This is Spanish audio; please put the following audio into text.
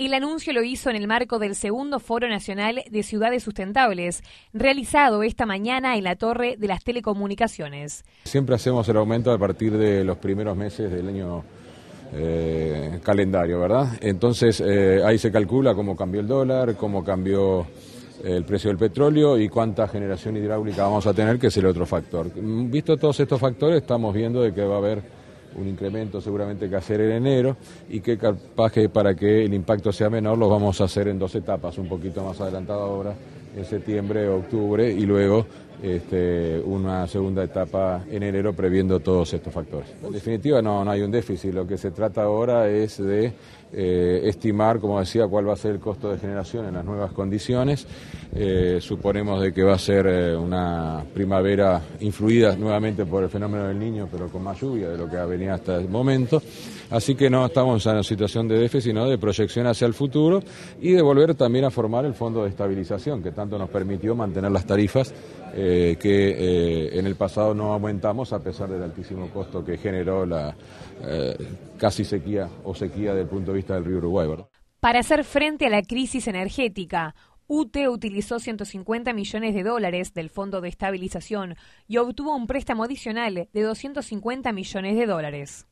El anuncio lo hizo en el marco del segundo Foro Nacional de Ciudades Sustentables, realizado esta mañana en la Torre de las Telecomunicaciones. Siempre hacemos el aumento a partir de los primeros meses del año eh, calendario, ¿verdad? Entonces eh, ahí se calcula cómo cambió el dólar, cómo cambió eh, el precio del petróleo y cuánta generación hidráulica vamos a tener, que es el otro factor. Mm, visto todos estos factores, estamos viendo de que va a haber un incremento seguramente que hacer en enero y que capaz para que el impacto sea menor lo vamos a hacer en dos etapas, un poquito más adelantado ahora en septiembre, octubre y luego este, una segunda etapa en enero previendo todos estos factores. En definitiva, no, no hay un déficit. Lo que se trata ahora es de eh, estimar, como decía, cuál va a ser el costo de generación en las nuevas condiciones. Eh, suponemos de que va a ser eh, una primavera influida nuevamente por el fenómeno del niño, pero con más lluvia de lo que ha venido hasta el momento. Así que no estamos en una situación de déficit, sino de proyección hacia el futuro y de volver también a formar el fondo de estabilización que tanto nos permitió mantener las tarifas eh, que eh, en el pasado no aumentamos a pesar del altísimo costo que generó la eh, casi sequía o sequía del punto de vista del río Uruguay. Para hacer frente a la crisis energética, UT utilizó 150 millones de dólares del Fondo de Estabilización y obtuvo un préstamo adicional de 250 millones de dólares.